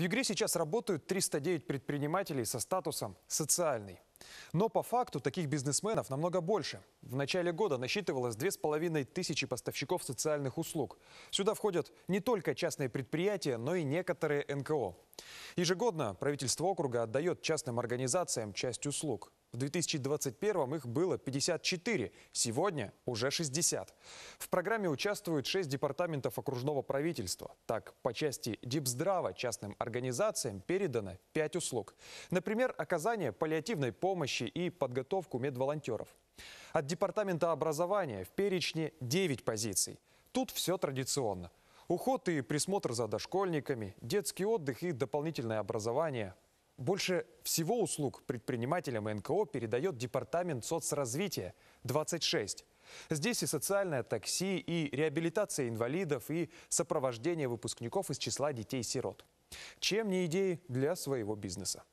В Югре сейчас работают 309 предпринимателей со статусом «социальный». Но по факту таких бизнесменов намного больше. В начале года насчитывалось 2500 поставщиков социальных услуг. Сюда входят не только частные предприятия, но и некоторые НКО. Ежегодно правительство округа отдает частным организациям часть услуг. В 2021 их было 54, сегодня уже 60. В программе участвуют 6 департаментов окружного правительства. Так, по части Дипздрава частным организациям передано 5 услуг. Например, оказание паллиативной помощи и подготовку медволонтеров. От Департамента образования в перечне 9 позиций. Тут все традиционно. Уход и присмотр за дошкольниками, детский отдых и дополнительное образование – больше всего услуг предпринимателям и НКО передает Департамент соцразвития 26. Здесь и социальное такси, и реабилитация инвалидов, и сопровождение выпускников из числа детей-сирот. Чем не идеи для своего бизнеса?